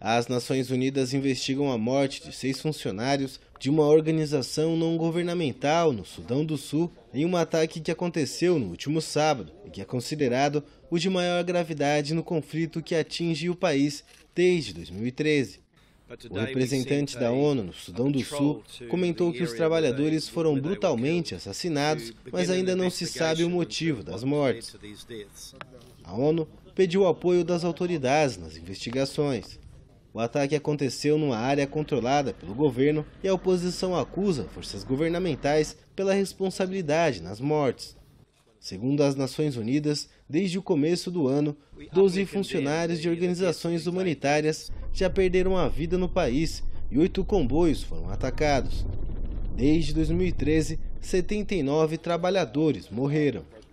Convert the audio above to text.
As Nações Unidas investigam a morte de seis funcionários de uma organização não governamental no Sudão do Sul em um ataque que aconteceu no último sábado e que é considerado o de maior gravidade no conflito que atinge o país desde 2013. O representante da ONU no Sudão do Sul comentou que os trabalhadores foram brutalmente assassinados, mas ainda não se sabe o motivo das mortes. A ONU pediu apoio das autoridades nas investigações. O ataque aconteceu numa área controlada pelo governo e a oposição acusa forças governamentais pela responsabilidade nas mortes. Segundo as Nações Unidas, desde o começo do ano, 12 funcionários de organizações humanitárias já perderam a vida no país e oito comboios foram atacados. Desde 2013, 79 trabalhadores morreram.